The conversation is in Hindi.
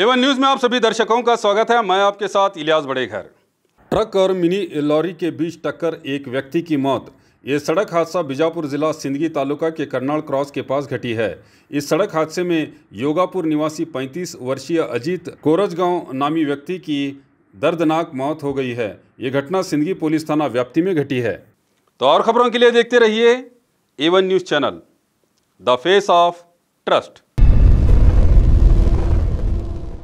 एवन न्यूज़ में आप सभी दर्शकों का स्वागत है मैं आपके साथ इलियास बड़ेघर ट्रक और मिनी लॉरी के बीच टक्कर एक व्यक्ति की मौत ये सड़क हादसा बीजापुर जिला सिंदगी तालुका के करनाल क्रॉस के पास घटी है इस सड़क हादसे में योगापुर निवासी 35 वर्षीय अजीत कोरजगांव नामी व्यक्ति की दर्दनाक मौत हो गई है ये घटना सिंदगी पुलिस थाना व्याप्ति में घटी है तो और खबरों के लिए देखते रहिए Avan news channel the face of trust